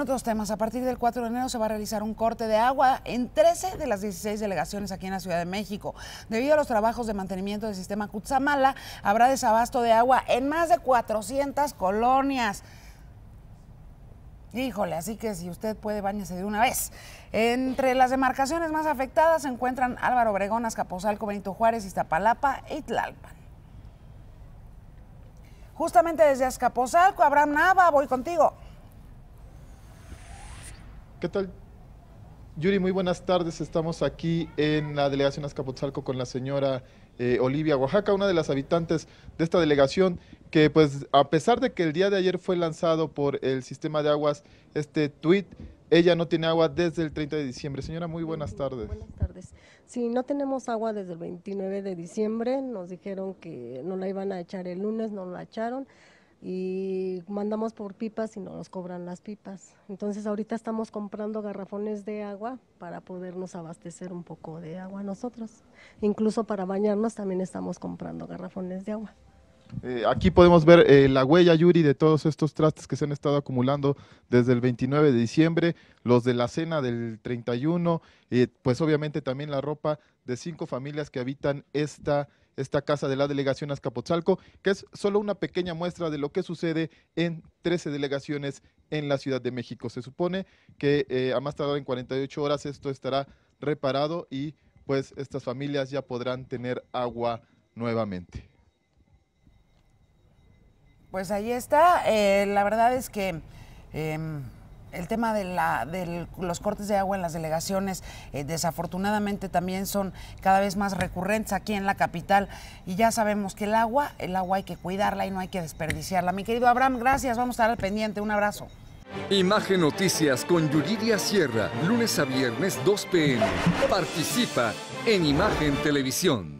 otros temas, a partir del 4 de enero se va a realizar un corte de agua en 13 de las 16 delegaciones aquí en la Ciudad de México. Debido a los trabajos de mantenimiento del sistema Cutzamala, habrá desabasto de agua en más de 400 colonias. Híjole, así que si usted puede, bañarse de una vez. Entre las demarcaciones más afectadas se encuentran Álvaro Obregón, Azcapotzalco, Benito Juárez, Iztapalapa y Tlalpan. Justamente desde Azcapotzalco, Abraham Nava, voy contigo. ¿Qué tal? Yuri, muy buenas tardes. Estamos aquí en la delegación Azcapotzalco con la señora eh, Olivia Oaxaca, una de las habitantes de esta delegación, que pues a pesar de que el día de ayer fue lanzado por el sistema de aguas este tweet, ella no tiene agua desde el 30 de diciembre. Señora, muy buenas tardes. Buenas tardes. Sí, no tenemos agua desde el 29 de diciembre. Nos dijeron que no la iban a echar el lunes, no la echaron y mandamos por pipas y no nos cobran las pipas. Entonces ahorita estamos comprando garrafones de agua para podernos abastecer un poco de agua nosotros. Incluso para bañarnos también estamos comprando garrafones de agua. Eh, aquí podemos ver eh, la huella, Yuri, de todos estos trastes que se han estado acumulando desde el 29 de diciembre, los de la cena del 31, y eh, pues obviamente también la ropa de cinco familias que habitan esta esta casa de la delegación Azcapotzalco, que es solo una pequeña muestra de lo que sucede en 13 delegaciones en la Ciudad de México. Se supone que eh, a más tardar en 48 horas esto estará reparado y pues estas familias ya podrán tener agua nuevamente. Pues ahí está, eh, la verdad es que... Em, el tema de, la, los cortes de agua en las delegaciones eh, desafortunadamente también son cada vez más recurrentes aquí en la capital y ya sabemos que el agua, el agua hay que cuidarla y no hay que desperdiciarla. Mi querido Abraham, gracias, vamos a estar al pendiente, un abrazo. Imagen Noticias con Yuridia Sierra, lunes a viernes 2 pm. Participa en Imagen Televisión.